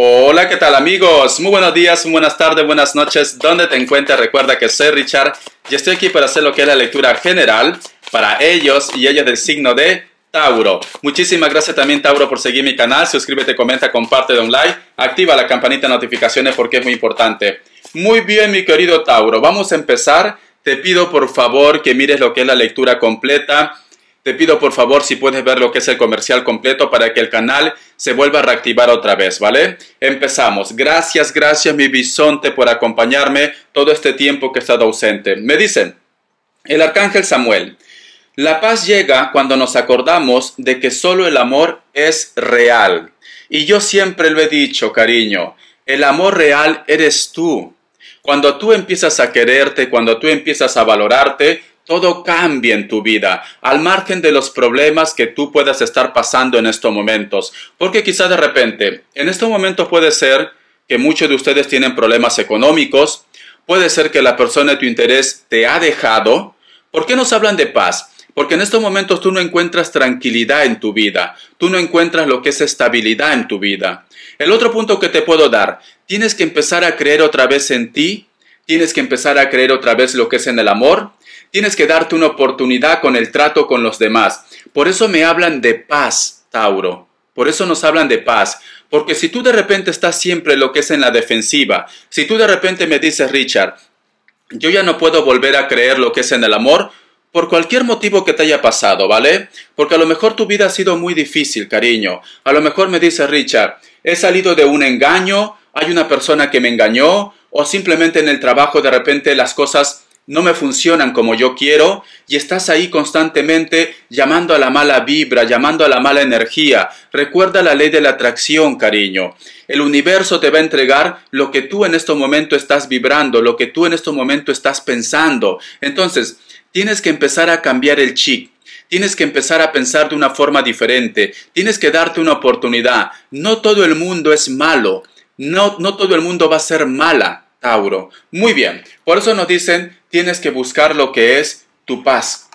Hola, ¿qué tal amigos? Muy buenos días, buenas tardes, buenas noches. ¿Dónde te encuentras? Recuerda que soy Richard y estoy aquí para hacer lo que es la lectura general para ellos y ellas del signo de Tauro. Muchísimas gracias también Tauro por seguir mi canal. Suscríbete, comenta, comparte, de un like. Activa la campanita de notificaciones porque es muy importante. Muy bien, mi querido Tauro. Vamos a empezar. Te pido por favor que mires lo que es la lectura completa te pido por favor si puedes ver lo que es el comercial completo para que el canal se vuelva a reactivar otra vez, ¿vale? Empezamos. Gracias, gracias mi bisonte por acompañarme todo este tiempo que he estado ausente. Me dicen, el arcángel Samuel, la paz llega cuando nos acordamos de que solo el amor es real. Y yo siempre lo he dicho, cariño, el amor real eres tú. Cuando tú empiezas a quererte, cuando tú empiezas a valorarte, todo cambia en tu vida, al margen de los problemas que tú puedas estar pasando en estos momentos. Porque quizás de repente, en estos momentos puede ser que muchos de ustedes tienen problemas económicos, puede ser que la persona de tu interés te ha dejado. ¿Por qué nos hablan de paz? Porque en estos momentos tú no encuentras tranquilidad en tu vida, tú no encuentras lo que es estabilidad en tu vida. El otro punto que te puedo dar, tienes que empezar a creer otra vez en ti, tienes que empezar a creer otra vez lo que es en el amor, Tienes que darte una oportunidad con el trato con los demás. Por eso me hablan de paz, Tauro. Por eso nos hablan de paz. Porque si tú de repente estás siempre lo que es en la defensiva, si tú de repente me dices, Richard, yo ya no puedo volver a creer lo que es en el amor, por cualquier motivo que te haya pasado, ¿vale? Porque a lo mejor tu vida ha sido muy difícil, cariño. A lo mejor me dices, Richard, he salido de un engaño, hay una persona que me engañó, o simplemente en el trabajo de repente las cosas no me funcionan como yo quiero y estás ahí constantemente llamando a la mala vibra, llamando a la mala energía. Recuerda la ley de la atracción, cariño. El universo te va a entregar lo que tú en este momento estás vibrando, lo que tú en este momento estás pensando. Entonces, tienes que empezar a cambiar el chic. Tienes que empezar a pensar de una forma diferente. Tienes que darte una oportunidad. No todo el mundo es malo. No, no todo el mundo va a ser mala. Tauro. Muy bien, por eso nos dicen, tienes que buscar lo que es tu paz.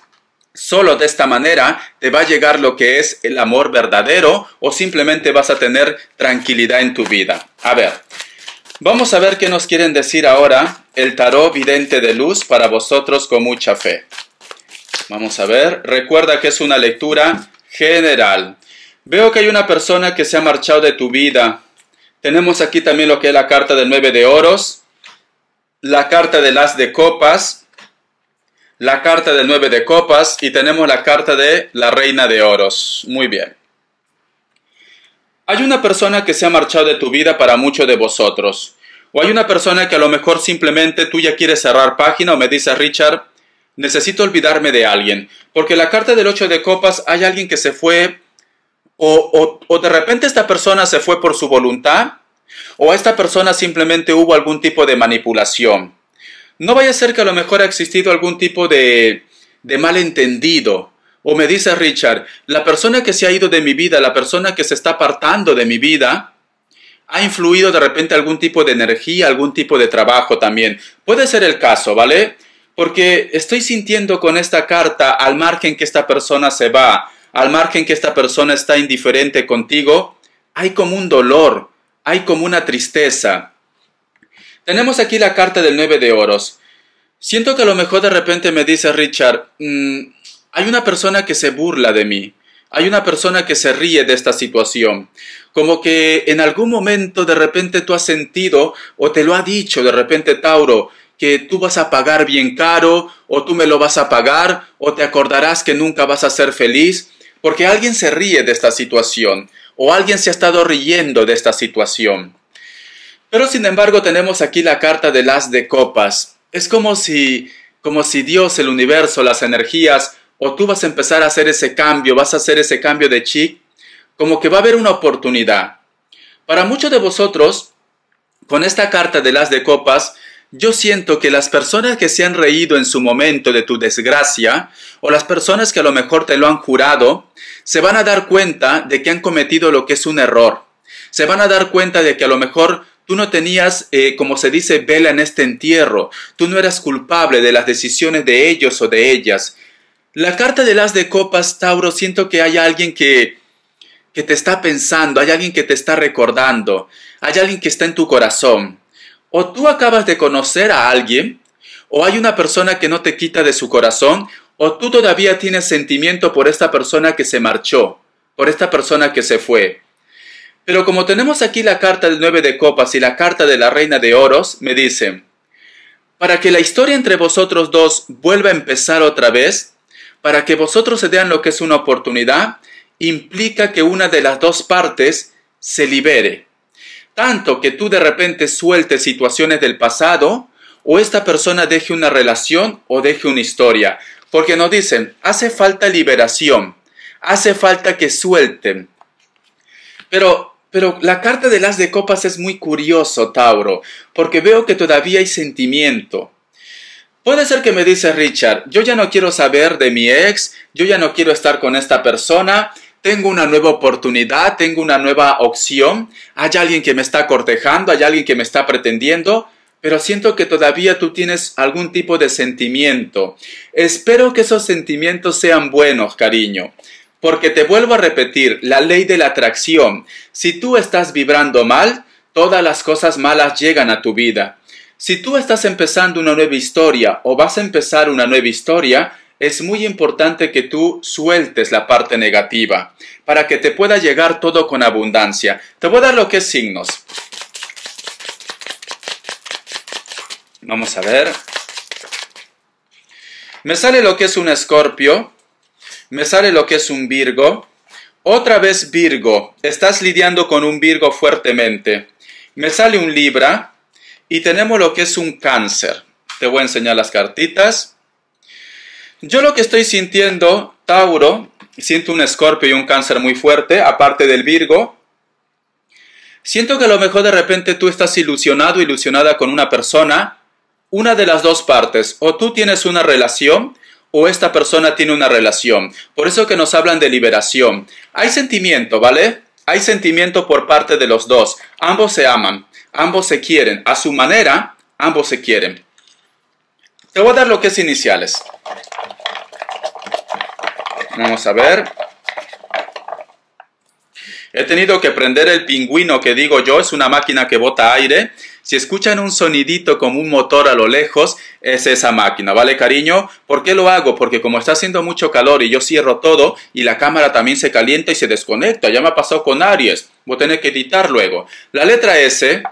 Solo de esta manera te va a llegar lo que es el amor verdadero o simplemente vas a tener tranquilidad en tu vida. A ver, vamos a ver qué nos quieren decir ahora el tarot vidente de luz para vosotros con mucha fe. Vamos a ver, recuerda que es una lectura general. Veo que hay una persona que se ha marchado de tu vida. Tenemos aquí también lo que es la carta del 9 de oros, la carta del as de copas, la carta del nueve de copas y tenemos la carta de la reina de oros. Muy bien. Hay una persona que se ha marchado de tu vida para muchos de vosotros. O hay una persona que a lo mejor simplemente tú ya quieres cerrar página o me dices, Richard, necesito olvidarme de alguien. Porque la carta del ocho de copas hay alguien que se fue o de repente esta persona se fue por su voluntad o a esta persona simplemente hubo algún tipo de manipulación. No vaya a ser que a lo mejor ha existido algún tipo de, malentendido. O me dice Richard, la persona que se ha ido de mi vida, la persona que se está apartando de mi vida, ha influido de repente algún tipo de energía, algún tipo de trabajo también. Puede ser el caso, ¿vale? Porque estoy sintiendo con esta carta, al margen que esta persona se va, al margen que esta persona está indiferente contigo, hay como un dolor, hay como una tristeza. Tenemos aquí la carta del nueve de oros. Siento que a lo mejor de repente me dice Richard, mm, hay una persona que se burla de mí, hay una persona que se ríe de esta situación, como que en algún momento de repente tú has sentido o te lo ha dicho de repente Tauro, que tú vas a pagar bien caro o tú me lo vas a pagar o te acordarás que nunca vas a ser feliz, porque alguien se ríe de esta situación, o alguien se ha estado riendo de esta situación. Pero sin embargo tenemos aquí la carta de las de copas. Es como si, como si Dios, el universo, las energías, o tú vas a empezar a hacer ese cambio, vas a hacer ese cambio de chic. como que va a haber una oportunidad. Para muchos de vosotros, con esta carta de las de copas, yo siento que las personas que se han reído en su momento de tu desgracia, o las personas que a lo mejor te lo han jurado, se van a dar cuenta de que han cometido lo que es un error. Se van a dar cuenta de que a lo mejor Tú no tenías, eh, como se dice, vela en este entierro. Tú no eras culpable de las decisiones de ellos o de ellas. La carta de las de copas, Tauro, siento que hay alguien que, que te está pensando, hay alguien que te está recordando, hay alguien que está en tu corazón o tú acabas de conocer a alguien, o hay una persona que no te quita de su corazón, o tú todavía tienes sentimiento por esta persona que se marchó, por esta persona que se fue. Pero como tenemos aquí la carta del nueve de copas y la carta de la reina de oros, me dicen, para que la historia entre vosotros dos vuelva a empezar otra vez, para que vosotros se den lo que es una oportunidad, implica que una de las dos partes se libere, tanto que tú de repente sueltes situaciones del pasado o esta persona deje una relación o deje una historia. Porque nos dicen, hace falta liberación, hace falta que suelten. Pero, pero la carta de las de copas es muy curioso, Tauro, porque veo que todavía hay sentimiento. Puede ser que me dice Richard, yo ya no quiero saber de mi ex, yo ya no quiero estar con esta persona, tengo una nueva oportunidad, tengo una nueva opción, hay alguien que me está cortejando, hay alguien que me está pretendiendo, pero siento que todavía tú tienes algún tipo de sentimiento. Espero que esos sentimientos sean buenos, cariño. Porque te vuelvo a repetir, la ley de la atracción. Si tú estás vibrando mal, todas las cosas malas llegan a tu vida. Si tú estás empezando una nueva historia o vas a empezar una nueva historia, es muy importante que tú sueltes la parte negativa para que te pueda llegar todo con abundancia. Te voy a dar lo que es signos. Vamos a ver. Me sale lo que es un escorpio, me sale lo que es un virgo. Otra vez virgo, estás lidiando con un virgo fuertemente. Me sale un libra y tenemos lo que es un cáncer. Te voy a enseñar las cartitas. Yo lo que estoy sintiendo, Tauro, siento un escorpio y un cáncer muy fuerte, aparte del Virgo. Siento que a lo mejor de repente tú estás ilusionado, ilusionada con una persona, una de las dos partes, o tú tienes una relación o esta persona tiene una relación. Por eso que nos hablan de liberación. Hay sentimiento, ¿vale? Hay sentimiento por parte de los dos. Ambos se aman, ambos se quieren. A su manera, ambos se quieren. Te voy a dar lo que es iniciales. Vamos a ver. He tenido que prender el pingüino que digo yo, es una máquina que bota aire. Si escuchan un sonidito como un motor a lo lejos, es esa máquina, ¿vale cariño? ¿Por qué lo hago? Porque como está haciendo mucho calor y yo cierro todo y la cámara también se calienta y se desconecta, ya me ha pasado con Aries, voy a tener que editar luego. La letra S,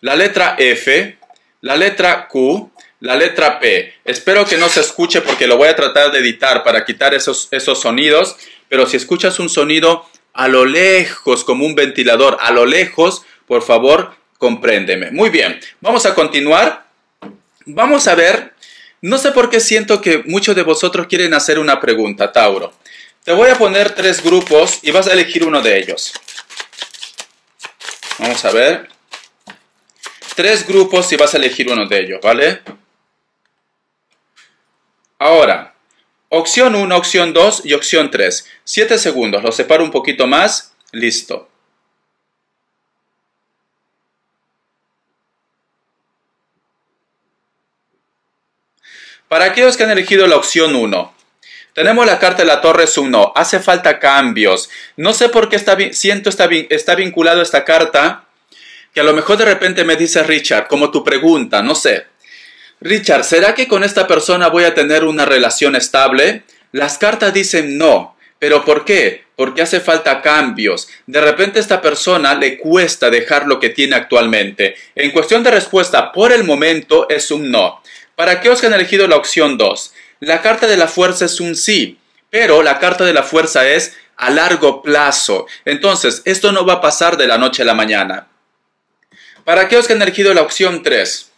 la letra F, la letra Q, la letra P. Espero que no se escuche porque lo voy a tratar de editar para quitar esos, esos sonidos. Pero si escuchas un sonido a lo lejos, como un ventilador, a lo lejos, por favor, compréndeme. Muy bien, vamos a continuar. Vamos a ver. No sé por qué siento que muchos de vosotros quieren hacer una pregunta, Tauro. Te voy a poner tres grupos y vas a elegir uno de ellos. Vamos a ver. Tres grupos y vas a elegir uno de ellos, ¿vale? Ahora, opción 1, opción 2 y opción 3. 7 segundos, lo separo un poquito más, listo. Para aquellos que han elegido la opción 1, tenemos la carta de la Torre sumno. hace falta cambios. No sé por qué está, siento está, está vinculado esta carta, que a lo mejor de repente me dice Richard, como tu pregunta, no sé. Richard, ¿será que con esta persona voy a tener una relación estable? Las cartas dicen no. ¿Pero por qué? Porque hace falta cambios. De repente a esta persona le cuesta dejar lo que tiene actualmente. En cuestión de respuesta, por el momento es un no. ¿Para qué os han elegido la opción 2? La carta de la fuerza es un sí, pero la carta de la fuerza es a largo plazo. Entonces, esto no va a pasar de la noche a la mañana. ¿Para qué os han elegido la opción 3?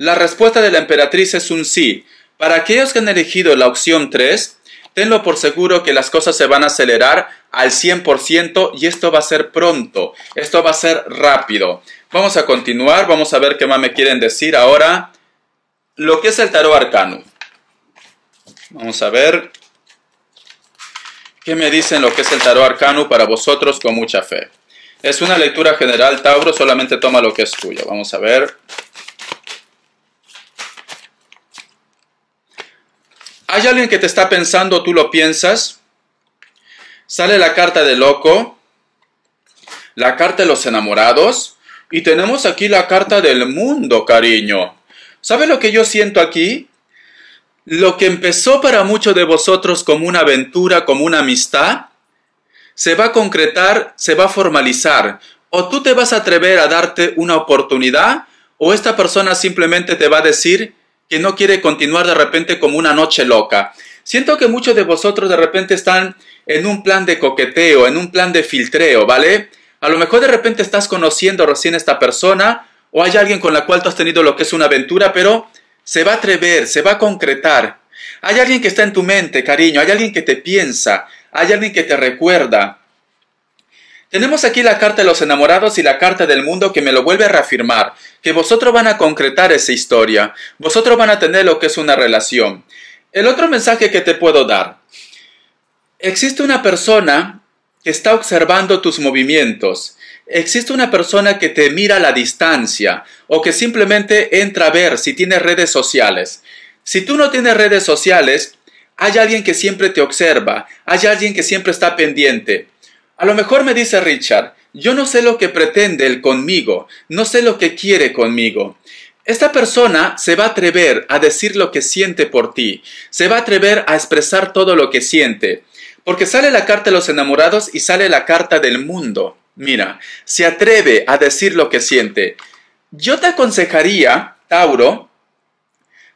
La respuesta de la emperatriz es un sí. Para aquellos que han elegido la opción 3, tenlo por seguro que las cosas se van a acelerar al 100% y esto va a ser pronto, esto va a ser rápido. Vamos a continuar, vamos a ver qué más me quieren decir ahora. Lo que es el tarot arcano. Vamos a ver qué me dicen lo que es el tarot arcano para vosotros con mucha fe. Es una lectura general, Tauro, solamente toma lo que es tuyo. Vamos a ver. ¿Hay alguien que te está pensando, tú lo piensas? Sale la carta de loco, la carta de los enamorados y tenemos aquí la carta del mundo, cariño. ¿Sabe lo que yo siento aquí? Lo que empezó para muchos de vosotros como una aventura, como una amistad, se va a concretar, se va a formalizar. O tú te vas a atrever a darte una oportunidad o esta persona simplemente te va a decir, que no quiere continuar de repente como una noche loca. Siento que muchos de vosotros de repente están en un plan de coqueteo, en un plan de filtreo, ¿vale? A lo mejor de repente estás conociendo recién a esta persona o hay alguien con la cual tú has tenido lo que es una aventura, pero se va a atrever, se va a concretar. Hay alguien que está en tu mente, cariño, hay alguien que te piensa, hay alguien que te recuerda, tenemos aquí la carta de los enamorados y la carta del mundo que me lo vuelve a reafirmar, que vosotros van a concretar esa historia, vosotros van a tener lo que es una relación. El otro mensaje que te puedo dar, existe una persona que está observando tus movimientos, existe una persona que te mira a la distancia o que simplemente entra a ver si tienes redes sociales. Si tú no tienes redes sociales, hay alguien que siempre te observa, hay alguien que siempre está pendiente. A lo mejor me dice Richard, yo no sé lo que pretende él conmigo, no sé lo que quiere conmigo. Esta persona se va a atrever a decir lo que siente por ti, se va a atrever a expresar todo lo que siente, porque sale la carta de los enamorados y sale la carta del mundo. Mira, se atreve a decir lo que siente. Yo te aconsejaría, Tauro,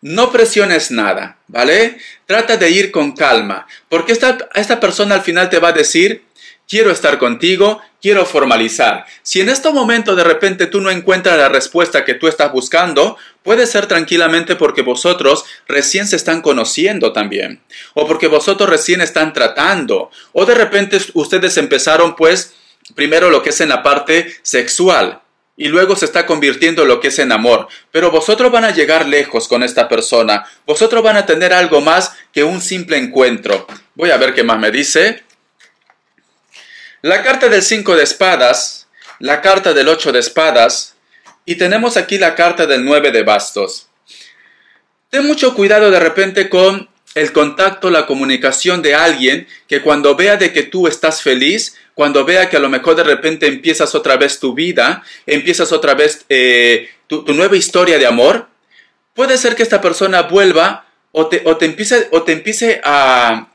no presiones nada, ¿vale? Trata de ir con calma, porque esta, esta persona al final te va a decir, quiero estar contigo, quiero formalizar. Si en este momento de repente tú no encuentras la respuesta que tú estás buscando, puede ser tranquilamente porque vosotros recién se están conociendo también, o porque vosotros recién están tratando, o de repente ustedes empezaron pues primero lo que es en la parte sexual, y luego se está convirtiendo lo que es en amor. Pero vosotros van a llegar lejos con esta persona. Vosotros van a tener algo más que un simple encuentro. Voy a ver qué más me dice. La carta del 5 de espadas, la carta del 8 de espadas y tenemos aquí la carta del 9 de bastos. Ten mucho cuidado de repente con el contacto, la comunicación de alguien que cuando vea de que tú estás feliz, cuando vea que a lo mejor de repente empiezas otra vez tu vida, empiezas otra vez eh, tu, nueva historia de amor, puede ser que esta persona vuelva o te, te empiece, o te empiece a...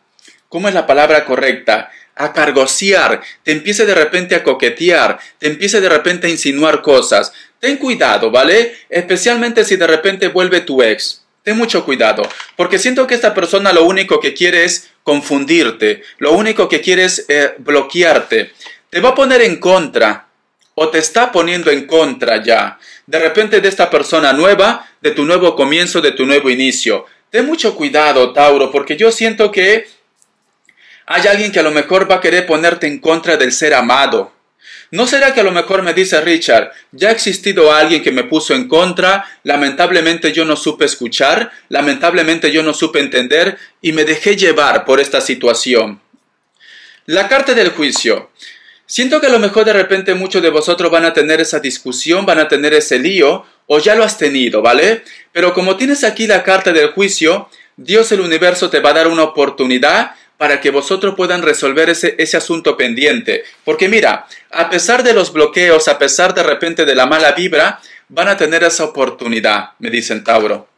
¿Cómo es la palabra correcta? a cargosear, te empiece de repente a coquetear, te empiece de repente a insinuar cosas. Ten cuidado, ¿vale? Especialmente si de repente vuelve tu ex. Ten mucho cuidado, porque siento que esta persona lo único que quiere es confundirte, lo único que quiere es eh, bloquearte. Te va a poner en contra o te está poniendo en contra ya. De repente de esta persona nueva, de tu nuevo comienzo, de tu nuevo inicio. Ten mucho cuidado, Tauro, porque yo siento que hay alguien que a lo mejor va a querer ponerte en contra del ser amado. ¿No será que a lo mejor me dice Richard, ya ha existido alguien que me puso en contra, lamentablemente yo no supe escuchar, lamentablemente yo no supe entender y me dejé llevar por esta situación? La carta del juicio. Siento que a lo mejor de repente muchos de vosotros van a tener esa discusión, van a tener ese lío o ya lo has tenido, ¿vale? Pero como tienes aquí la carta del juicio, Dios el universo te va a dar una oportunidad para que vosotros puedan resolver ese, ese asunto pendiente. Porque mira, a pesar de los bloqueos, a pesar de repente de la mala vibra, van a tener esa oportunidad, me dicen Tauro.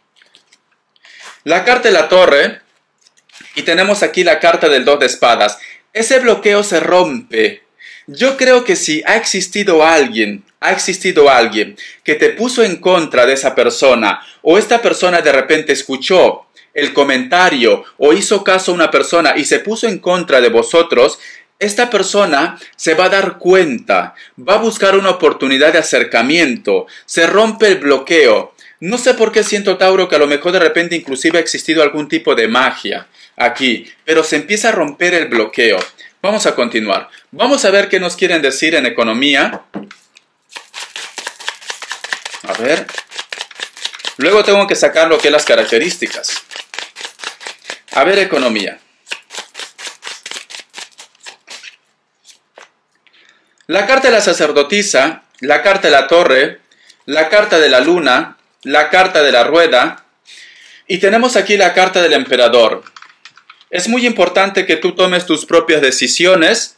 La carta de la torre, y tenemos aquí la carta del dos de espadas, ese bloqueo se rompe. Yo creo que si ha existido alguien, ha existido alguien que te puso en contra de esa persona, o esta persona de repente escuchó el comentario o hizo caso a una persona y se puso en contra de vosotros, esta persona se va a dar cuenta, va a buscar una oportunidad de acercamiento, se rompe el bloqueo. No sé por qué siento, Tauro, que a lo mejor de repente inclusive ha existido algún tipo de magia aquí, pero se empieza a romper el bloqueo. Vamos a continuar. Vamos a ver qué nos quieren decir en economía. A ver, Luego tengo que sacar lo que es las características. A ver, economía. La carta de la sacerdotisa, la carta de la torre, la carta de la luna, la carta de la rueda y tenemos aquí la carta del emperador. Es muy importante que tú tomes tus propias decisiones.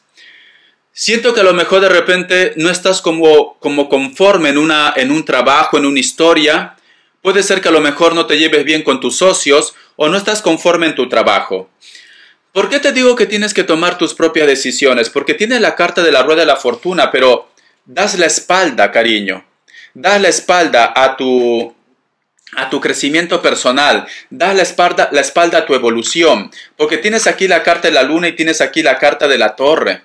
Siento que a lo mejor de repente no estás como, como conforme en, una, en un trabajo, en una historia, Puede ser que a lo mejor no te lleves bien con tus socios o no estás conforme en tu trabajo. ¿Por qué te digo que tienes que tomar tus propias decisiones? Porque tienes la carta de la rueda de la fortuna, pero das la espalda, cariño. Das la espalda a tu a tu crecimiento personal, das la espalda, la espalda a tu evolución, porque tienes aquí la carta de la luna y tienes aquí la carta de la torre,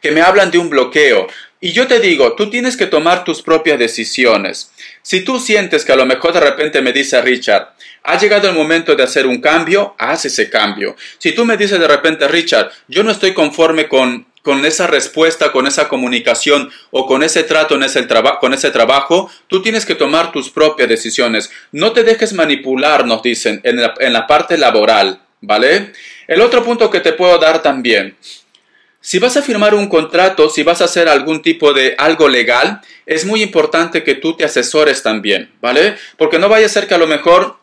que me hablan de un bloqueo. Y yo te digo, tú tienes que tomar tus propias decisiones. Si tú sientes que a lo mejor de repente me dice Richard, ha llegado el momento de hacer un cambio, haz ese cambio. Si tú me dices de repente, Richard, yo no estoy conforme con, esa respuesta, con esa comunicación o con ese trato en ese con ese trabajo, tú tienes que tomar tus propias decisiones. No te dejes manipular, nos dicen, en la, en la parte laboral, ¿vale? El otro punto que te puedo dar también si vas a firmar un contrato, si vas a hacer algún tipo de algo legal, es muy importante que tú te asesores también, ¿vale? Porque no vaya a ser que a lo mejor,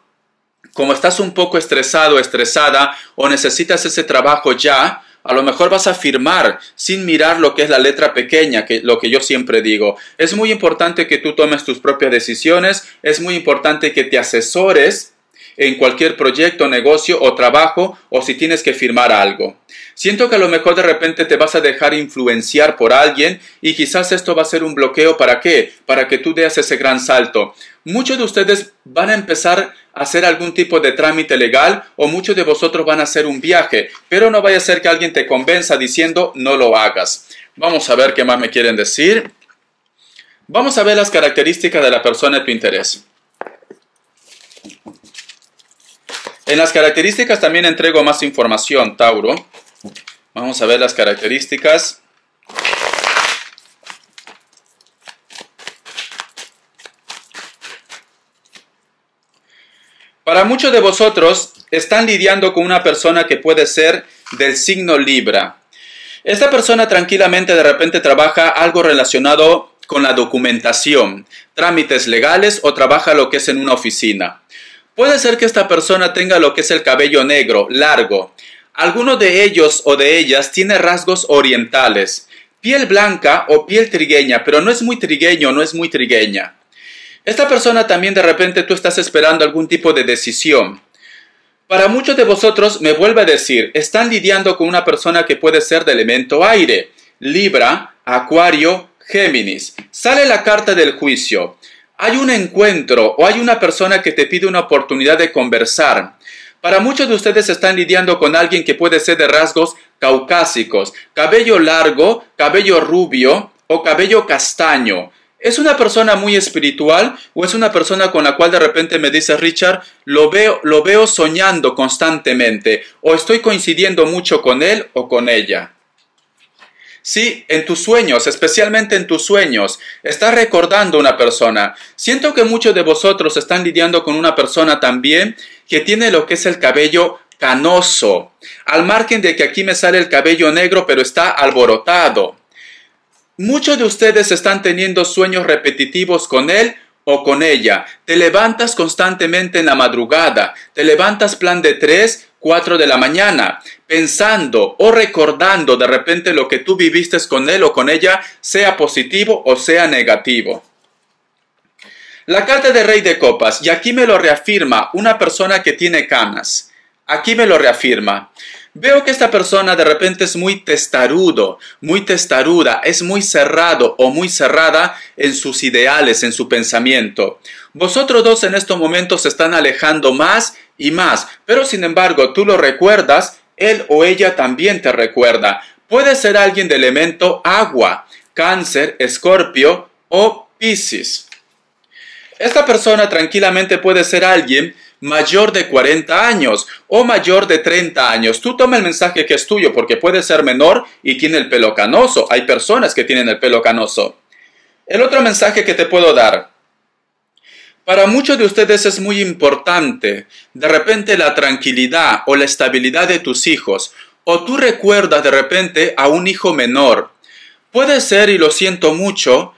como estás un poco estresado, estresada, o necesitas ese trabajo ya, a lo mejor vas a firmar sin mirar lo que es la letra pequeña, que lo que yo siempre digo. Es muy importante que tú tomes tus propias decisiones, es muy importante que te asesores en cualquier proyecto, negocio o trabajo o si tienes que firmar algo. Siento que a lo mejor de repente te vas a dejar influenciar por alguien y quizás esto va a ser un bloqueo para qué? Para que tú deas ese gran salto. Muchos de ustedes van a empezar a hacer algún tipo de trámite legal o muchos de vosotros van a hacer un viaje, pero no vaya a ser que alguien te convenza diciendo no lo hagas. Vamos a ver qué más me quieren decir. Vamos a ver las características de la persona de tu interés. En las características también entrego más información, Tauro. Vamos a ver las características. Para muchos de vosotros están lidiando con una persona que puede ser del signo Libra. Esta persona tranquilamente de repente trabaja algo relacionado con la documentación, trámites legales o trabaja lo que es en una oficina. Puede ser que esta persona tenga lo que es el cabello negro, largo. Alguno de ellos o de ellas tiene rasgos orientales, piel blanca o piel trigueña, pero no es muy trigueño, no es muy trigueña. Esta persona también de repente tú estás esperando algún tipo de decisión. Para muchos de vosotros, me vuelvo a decir, están lidiando con una persona que puede ser de elemento aire, Libra, Acuario, Géminis. Sale la carta del juicio hay un encuentro o hay una persona que te pide una oportunidad de conversar. Para muchos de ustedes están lidiando con alguien que puede ser de rasgos caucásicos, cabello largo, cabello rubio o cabello castaño. ¿Es una persona muy espiritual o es una persona con la cual de repente me dice Richard, lo veo, lo veo soñando constantemente o estoy coincidiendo mucho con él o con ella? Sí, en tus sueños, especialmente en tus sueños. Estás recordando una persona. Siento que muchos de vosotros están lidiando con una persona también que tiene lo que es el cabello canoso. Al margen de que aquí me sale el cabello negro, pero está alborotado. Muchos de ustedes están teniendo sueños repetitivos con él o con ella. Te levantas constantemente en la madrugada, te levantas plan de 3, 4 de la mañana, pensando o recordando de repente lo que tú viviste con él o con ella, sea positivo o sea negativo. La carta de Rey de Copas, y aquí me lo reafirma una persona que tiene canas. Aquí me lo reafirma. Veo que esta persona de repente es muy testarudo, muy testaruda, es muy cerrado o muy cerrada en sus ideales, en su pensamiento. Vosotros dos en estos momentos se están alejando más y más, pero sin embargo tú lo recuerdas, él o ella también te recuerda. Puede ser alguien de elemento agua, cáncer, escorpio o piscis. Esta persona tranquilamente puede ser alguien mayor de 40 años o mayor de 30 años. Tú toma el mensaje que es tuyo porque puede ser menor y tiene el pelo canoso. Hay personas que tienen el pelo canoso. El otro mensaje que te puedo dar. Para muchos de ustedes es muy importante de repente la tranquilidad o la estabilidad de tus hijos. O tú recuerdas de repente a un hijo menor. Puede ser, y lo siento mucho,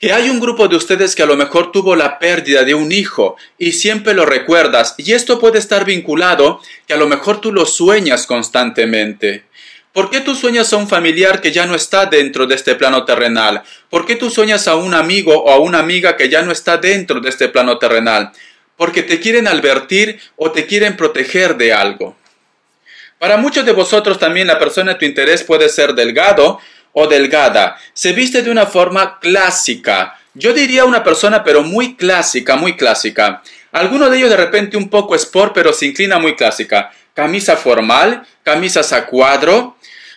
que hay un grupo de ustedes que a lo mejor tuvo la pérdida de un hijo y siempre lo recuerdas y esto puede estar vinculado que a lo mejor tú lo sueñas constantemente. ¿Por qué tú sueñas a un familiar que ya no está dentro de este plano terrenal? ¿Por qué tú sueñas a un amigo o a una amiga que ya no está dentro de este plano terrenal? Porque te quieren advertir o te quieren proteger de algo. Para muchos de vosotros también la persona de tu interés puede ser delgado, o delgada. Se viste de una forma clásica. Yo diría una persona pero muy clásica, muy clásica. Alguno de ellos de repente un poco sport pero se inclina muy clásica. Camisa formal, camisas a cuadro,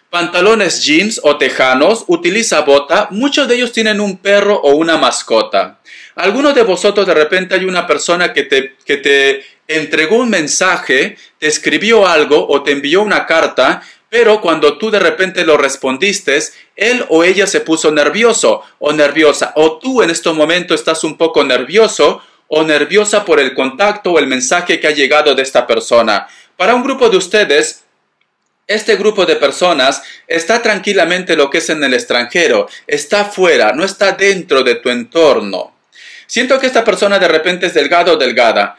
pantalones jeans o tejanos, utiliza bota. Muchos de ellos tienen un perro o una mascota. Algunos de vosotros de repente hay una persona que te, que te entregó un mensaje, te escribió algo o te envió una carta pero cuando tú de repente lo respondiste, él o ella se puso nervioso o nerviosa, o tú en este momento estás un poco nervioso o nerviosa por el contacto o el mensaje que ha llegado de esta persona. Para un grupo de ustedes, este grupo de personas está tranquilamente lo que es en el extranjero, está fuera, no está dentro de tu entorno. Siento que esta persona de repente es delgada o delgada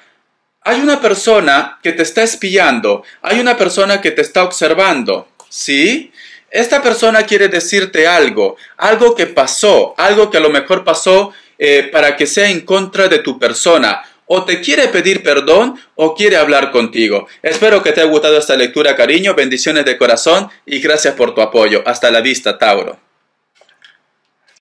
hay una persona que te está espiando, hay una persona que te está observando, ¿sí? Esta persona quiere decirte algo, algo que pasó, algo que a lo mejor pasó eh, para que sea en contra de tu persona. O te quiere pedir perdón o quiere hablar contigo. Espero que te haya gustado esta lectura, cariño. Bendiciones de corazón y gracias por tu apoyo. Hasta la vista, Tauro.